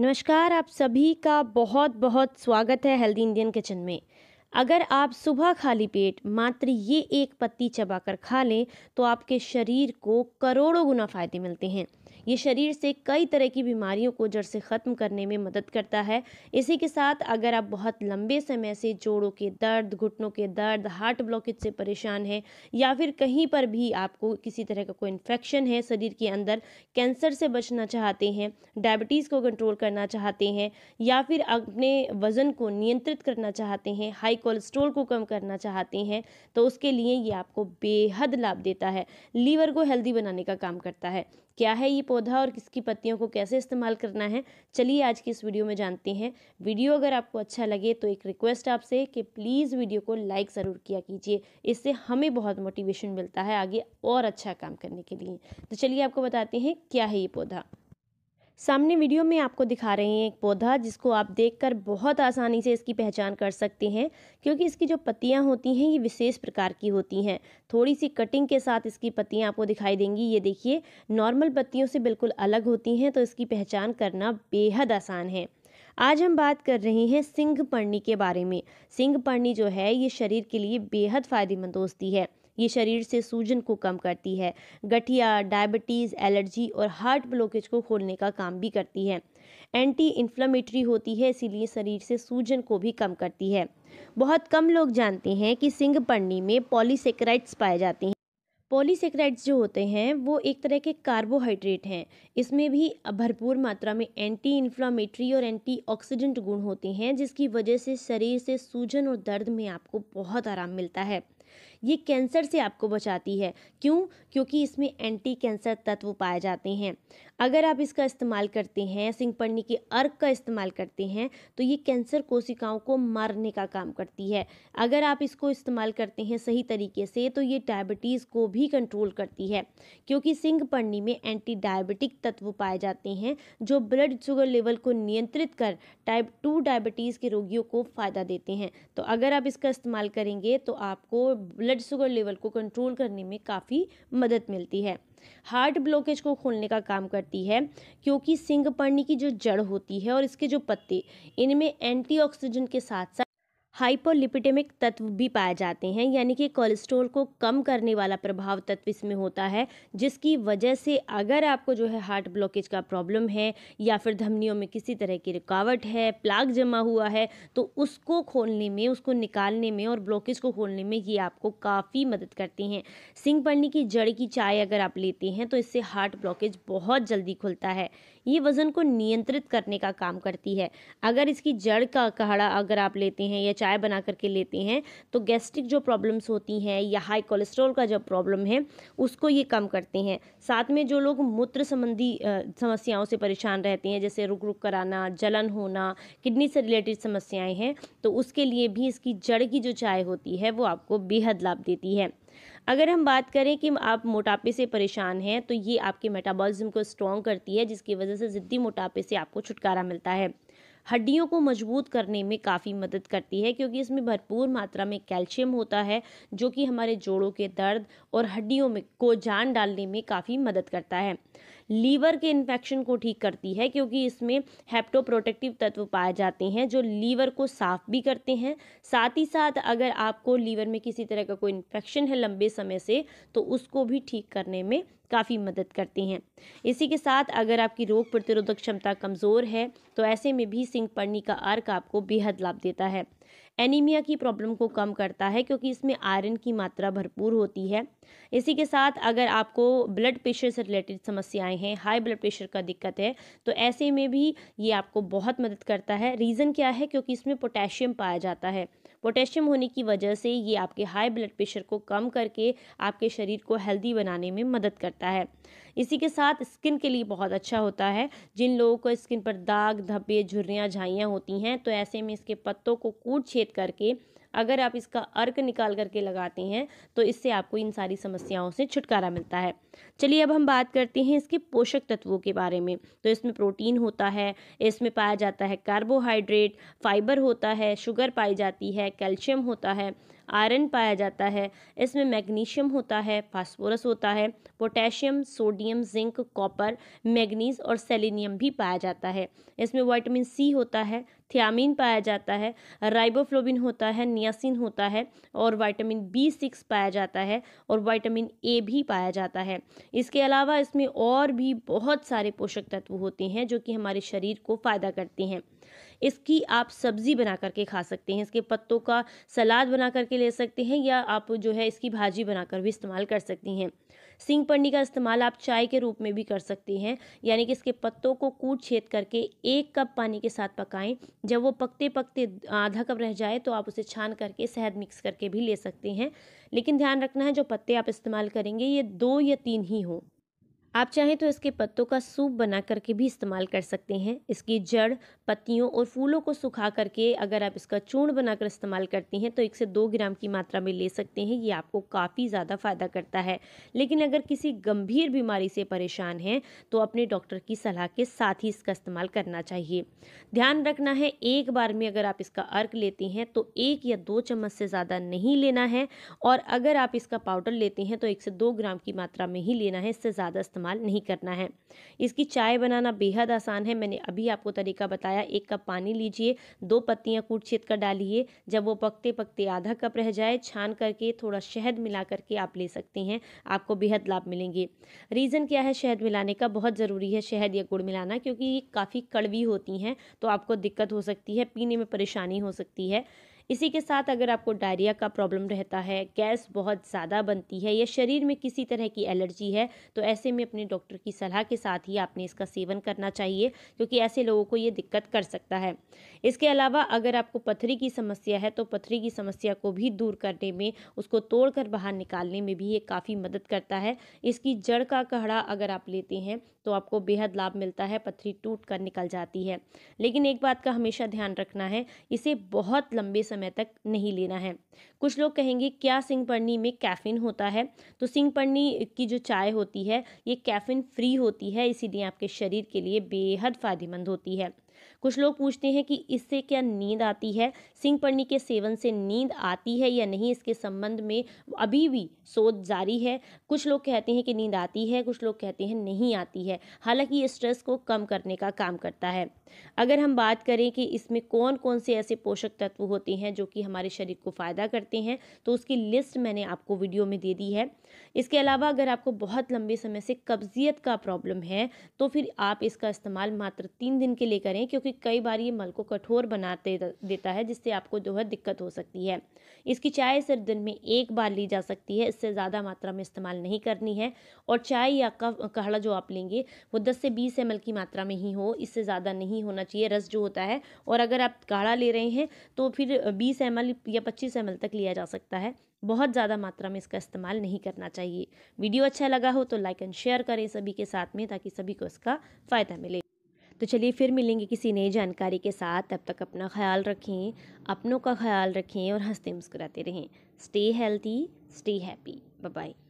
नमस्कार आप सभी का बहुत बहुत स्वागत है हेल्दी इंडियन किचन में अगर आप सुबह खाली पेट मात्र ये एक पत्ती चबाकर खा लें तो आपके शरीर को करोड़ों गुना फ़ायदे मिलते हैं ये शरीर से कई तरह की बीमारियों को जड़ से ख़त्म करने में मदद करता है इसी के साथ अगर आप बहुत लंबे समय से जोड़ों के दर्द घुटनों के दर्द हार्ट ब्लॉकेज से परेशान हैं या फिर कहीं पर भी आपको किसी तरह का कोई इन्फेक्शन है शरीर के अंदर कैंसर से बचना चाहते हैं डायबिटीज़ को कंट्रोल करना चाहते हैं या फिर अपने वज़न को नियंत्रित करना चाहते हैं हाई कोलेस्ट्रोल को कम करना चाहते हैं तो उसके लिए ये आपको बेहद लाभ देता है लीवर को हेल्दी बनाने का काम करता है क्या है ये पौधा और किसकी पत्तियों को कैसे इस्तेमाल करना है चलिए आज की इस वीडियो में जानते हैं वीडियो अगर आपको अच्छा लगे तो एक रिक्वेस्ट आपसे कि प्लीज़ वीडियो को लाइक ज़रूर किया कीजिए इससे हमें बहुत मोटिवेशन मिलता है आगे और अच्छा काम करने के लिए तो चलिए आपको बताते हैं क्या है ये पौधा सामने वीडियो में आपको दिखा रहे हैं एक पौधा जिसको आप देखकर बहुत आसानी से इसकी पहचान कर सकते हैं क्योंकि इसकी जो पत्तियां होती हैं ये विशेष प्रकार की होती हैं थोड़ी सी कटिंग के साथ इसकी पत्तियां आपको दिखाई देंगी ये देखिए नॉर्मल पत्तियों से बिल्कुल अलग होती हैं तो इसकी पहचान करना बेहद आसान है आज हम बात कर रहे हैं सिंह पर्णी के बारे में सिंह पर्णी जो है ये शरीर के लिए बेहद फ़ायदेमंद होती है ये शरीर से सूजन को कम करती है गठिया डायबिटीज़ एलर्जी और हार्ट ब्लॉकेज को खोलने का काम भी करती है एंटी इन्फ्लामेटरी होती है इसीलिए शरीर से सूजन को भी कम करती है बहुत कम लोग जानते हैं कि सिंह पन्नी में पॉलीसेक्राइड्स पाए जाते हैं पॉलीसेक्राइड्स जो होते हैं वो एक तरह के कार्बोहाइड्रेट हैं इसमें भी भरपूर मात्रा में एंटी इन्फ्लामेटरी और एंटी ऑक्सीडेंट गुण होते हैं जिसकी वजह से शरीर से सूजन और दर्द में आपको बहुत आराम मिलता है ये कैंसर से आपको बचाती है क्यों क्योंकि इसमें एंटी कैंसर तत्व पाए जाते हैं अगर आप इसका इस्तेमाल करते हैं सिंगपर्णी के अर्क का इस्तेमाल करते हैं तो ये कैंसर कोशिकाओं को मारने का काम करती है अगर आप इसको इस्तेमाल करते हैं सही तरीके से तो ये डायबिटीज़ को भी कंट्रोल करती है क्योंकि सिंगपन्नी में एंटी डायबिटिक तत्व पाए जाते हैं जो ब्लड शुगर लेवल को नियंत्रित कर टाइप टू डायबिटीज़ के रोगियों को फ़ायदा देते हैं तो अगर आप इसका इस्तेमाल करेंगे तो आपको ब्लड शुगर लेवल को कंट्रोल करने में काफ़ी मदद मिलती है हार्ट ब्लॉकेज को खोलने का काम करती है क्योंकि सिंगपर्णी की जो जड़ होती है और इसके जो पत्ते इनमें एंटीऑक्सीडेंट के साथ साथ हाइपोलिपिडेमिक तत्व भी पाए जाते हैं यानी कि कोलेस्ट्रोल को कम करने वाला प्रभाव तत्व इसमें होता है जिसकी वजह से अगर आपको जो है हार्ट ब्लॉकेज का प्रॉब्लम है या फिर धमनियों में किसी तरह की रुकावट है प्लाग जमा हुआ है तो उसको खोलने में उसको निकालने में और ब्लॉकेज को खोलने में ये आपको काफ़ी मदद करते हैं सिंग की जड़ की चाय अगर आप लेते हैं तो इससे हार्ट ब्लॉकेज बहुत जल्दी खुलता है ये वज़न को नियंत्रित करने का काम करती है अगर इसकी जड़ का काढ़ा अगर आप लेते हैं या चाय बना करके लेते हैं तो गैस्ट्रिक जो प्रॉब्लम्स होती हैं या हाई कोलेस्ट्रॉल का जो प्रॉब्लम है उसको ये कम करते हैं साथ में जो लोग मूत्र संबंधी समस्याओं से परेशान रहते हैं जैसे रुक रुक कर जलन होना किडनी से रिलेटेड समस्याएं हैं तो उसके लिए भी इसकी जड़ की जो चाय होती है वो आपको बेहद लाभ देती है अगर हम बात करें कि आप मोटापे से परेशान हैं तो ये आपके मेटाबॉलिज्म को स्ट्रॉन्ग करती है जिसकी वजह से ज़िद्दी मोटापे से आपको छुटकारा मिलता है हड्डियों को मजबूत करने में काफ़ी मदद करती है क्योंकि इसमें भरपूर मात्रा में कैल्शियम होता है जो कि हमारे जोड़ों के दर्द और हड्डियों में को जान डालने में काफ़ी मदद करता है लीवर के इन्फेक्शन को ठीक करती है क्योंकि इसमें हेप्टोप्रोटेक्टिव तत्व पाए जाते हैं जो लीवर को साफ भी करते हैं साथ ही साथ अगर आपको लीवर में किसी तरह का कोई इन्फेक्शन है लंबे समय से तो उसको भी ठीक करने में काफ़ी मदद करते हैं इसी के साथ अगर आपकी रोग प्रतिरोधक क्षमता कमज़ोर है तो ऐसे में भी सिंह पड़नी का अर्क आपको बेहद लाभ देता है एनीमिया की प्रॉब्लम को कम करता है क्योंकि इसमें आयरन की मात्रा भरपूर होती है इसी के साथ अगर आपको ब्लड प्रेशर से रिलेटेड समस्याएं हैं हाई ब्लड प्रेशर का दिक्कत है तो ऐसे में भी ये आपको बहुत मदद करता है रीज़न क्या है क्योंकि इसमें पोटेशियम पाया जाता है पोटेशियम होने की वजह से ये आपके हाई ब्लड प्रेशर को कम करके आपके शरीर को हेल्दी बनाने में मदद करता है इसी के साथ स्किन के लिए बहुत अच्छा होता है जिन लोगों को स्किन पर दाग धब्बे झुर्रियाँ झाइयाँ होती हैं तो ऐसे में इसके पत्तों को कूट छेद करके अगर आप इसका अर्क निकाल करके लगाते हैं तो इससे आपको इन सारी समस्याओं से छुटकारा मिलता है चलिए अब हम बात करते हैं इसके पोषक तत्वों के बारे में तो इसमें प्रोटीन होता है इसमें पाया जाता है कार्बोहाइड्रेट फाइबर होता है शुगर पाई जाती है कैल्शियम होता है आयरन पाया जाता है इसमें मैग्नीशियम होता है फास्फोरस होता है potassium sodium zinc copper manganese और सेलेनियम भी पाया जाता है इसमें वाइटमिन सी होता है थियामिन पाया जाता है राइबोफ्लोबिन होता है नियासिन होता है और वाइटामिन बी सिक्स पाया जाता है और वाइटामिन ए भी पाया जाता है इसके अलावा इसमें और भी बहुत सारे पोषक तत्व होते हैं जो कि हमारे शरीर को फ़ायदा करते हैं इसकी आप सब्ज़ी बना करके खा सकते हैं इसके पत्तों का सलाद बना करके ले सकते हैं या आप जो है इसकी भाजी बनाकर भी इस्तेमाल कर सकती हैं सिंह पन्नी का इस्तेमाल आप चाय के रूप में भी कर सकती हैं यानी कि इसके पत्तों को कूट छेद करके एक कप पानी के साथ पकाएं जब वो पकते पकते आधा कप रह जाए तो आप उसे छान करके शहद मिक्स करके भी ले सकती हैं लेकिन ध्यान रखना है जो पत्ते आप इस्तेमाल करेंगे ये दो या तीन ही हों आप चाहें तो इसके पत्तों का सूप बना करके भी इस्तेमाल कर सकते हैं इसकी जड़ पत्तियों और फूलों को सुखा करके अगर आप इसका चूर्ण बनाकर इस्तेमाल करते हैं तो एक से दो ग्राम की मात्रा में ले सकते हैं ये आपको काफ़ी ज़्यादा फ़ायदा करता है लेकिन अगर किसी गंभीर बीमारी से परेशान हैं तो अपने डॉक्टर की सलाह के साथ ही इसका इस्तेमाल करना चाहिए ध्यान रखना है एक बार में अगर आप इसका अर्क लेते हैं तो एक या दो चम्मच से ज़्यादा नहीं लेना है और अगर आप इसका पाउडर लेते हैं तो एक से दो ग्राम की मात्रा में ही लेना है इससे ज़्यादा इस्तेमाल इस्तेमाल नहीं करना है इसकी चाय बनाना बेहद आसान है मैंने अभी आपको तरीका बताया एक कप पानी लीजिए दो पत्तियाँ कूट छीत कर डालिए जब वो पकते पकते आधा कप रह जाए छान करके थोड़ा शहद मिला करके आप ले सकती हैं आपको बेहद लाभ मिलेंगे रीज़न क्या है शहद मिलाने का बहुत ज़रूरी है शहद या गुड़ मिलाना क्योंकि ये काफ़ी कड़वी होती हैं तो आपको दिक्कत हो सकती है पीने में परेशानी हो सकती है इसी के साथ अगर आपको डायरिया का प्रॉब्लम रहता है गैस बहुत ज़्यादा बनती है या शरीर में किसी तरह की एलर्जी है तो ऐसे में अपने डॉक्टर की सलाह के साथ ही आपने इसका सेवन करना चाहिए क्योंकि ऐसे लोगों को ये दिक्कत कर सकता है इसके अलावा अगर आपको पथरी की समस्या है तो पथरी की समस्या को भी दूर करने में उसको तोड़ कर बाहर निकालने में भी ये काफ़ी मदद करता है इसकी जड़ का कहड़ा अगर आप लेते हैं तो आपको बेहद लाभ मिलता है पथरी टूट कर निकल जाती है लेकिन एक बात का हमेशा ध्यान रखना है इसे बहुत लंबे समय तक नहीं लेना है कुछ लोग कहेंगे क्या सिंह में कैफिन होता है तो सिंह की जो चाय होती है ये कैफिन फ्री होती है इसीलिए आपके शरीर के लिए बेहद फ़ायदेमंद होती है कुछ लोग पूछते हैं कि इससे क्या नींद आती है सिंह पढ़नी के सेवन से नींद आती है या नहीं इसके संबंध में अभी भी शोध जारी है कुछ लोग कहते हैं कि नींद आती है कुछ लोग कहते हैं नहीं आती है हालांकि ये स्ट्रेस को कम करने का काम करता है अगर हम बात करें कि इसमें कौन कौन से ऐसे पोषक तत्व होते हैं जो कि हमारे शरीर को फ़ायदा करते हैं तो उसकी लिस्ट मैंने आपको वीडियो में दे दी है इसके अलावा अगर आपको बहुत लंबे समय से कब्जियत का प्रॉब्लम है तो फिर आप इसका इस्तेमाल मात्र तीन दिन के लिए करें क्योंकि कई बार ये मल को कठोर बना देता है जिससे आपको जो है दिक्कत हो सकती है इसकी चाय सिर्फ दिन में एक बार ली जा सकती है इससे ज़्यादा मात्रा में इस्तेमाल नहीं करनी है और चाय या काढ़ा जो आप लेंगे वो दस से बीस एम की मात्रा में ही हो इससे ज़्यादा नहीं होना चाहिए रस जो होता है और अगर आप काढ़ा ले रहे हैं तो फिर बीस एम या पच्चीस एम तक लिया जा सकता है बहुत ज़्यादा मात्रा में इसका इस्तेमाल नहीं करना चाहिए वीडियो अच्छा लगा हो तो लाइक एंड शेयर करें सभी के साथ में ताकि सभी को इसका फ़ायदा मिले तो चलिए फिर मिलेंगे किसी नई जानकारी के साथ तब तक अपना ख्याल रखें अपनों का ख्याल रखें और हंसते मुस्कुराते रहें stay healthy stay happy bye